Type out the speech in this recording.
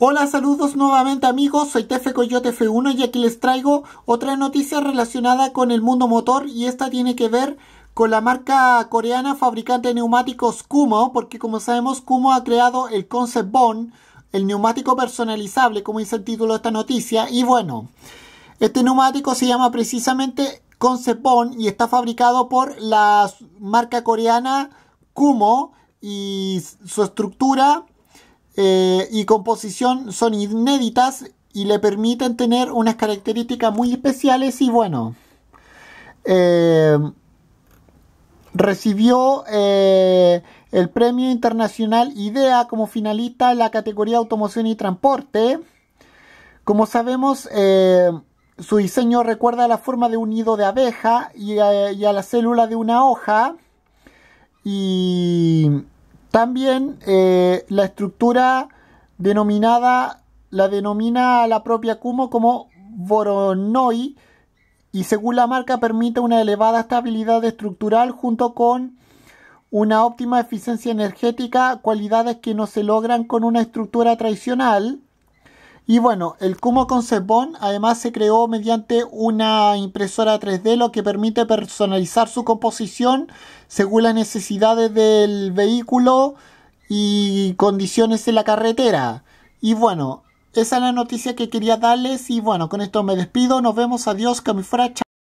Hola, saludos nuevamente amigos, soy Tefe Coyote F1 y aquí les traigo otra noticia relacionada con el mundo motor y esta tiene que ver con la marca coreana fabricante de neumáticos Kumo, porque como sabemos Kumo ha creado el Concept Bond, el neumático personalizable, como dice el título de esta noticia, y bueno, este neumático se llama precisamente Concept Bond y está fabricado por la marca coreana Kumo y su estructura eh, y composición son inéditas y le permiten tener unas características muy especiales y bueno. Eh, recibió eh, el Premio Internacional IDEA como finalista en la categoría Automoción y Transporte. Como sabemos, su diseño recuerda a la forma de un nido de abeja y a, y a la célula de una hoja. Y también eh, la estructura denominada, la denomina la propia Cumo como Voronoi y según la marca permite una elevada estabilidad estructural junto con una óptima eficiencia energética, cualidades que no se logran con una estructura tradicional. Y bueno, el Kumo Concept además se creó mediante una impresora 3D, lo que permite personalizar su composición según las necesidades del vehículo y condiciones en la carretera. Y bueno, esa es la noticia que quería darles. Y bueno, con esto me despido. Nos vemos. Adiós, Camifracha.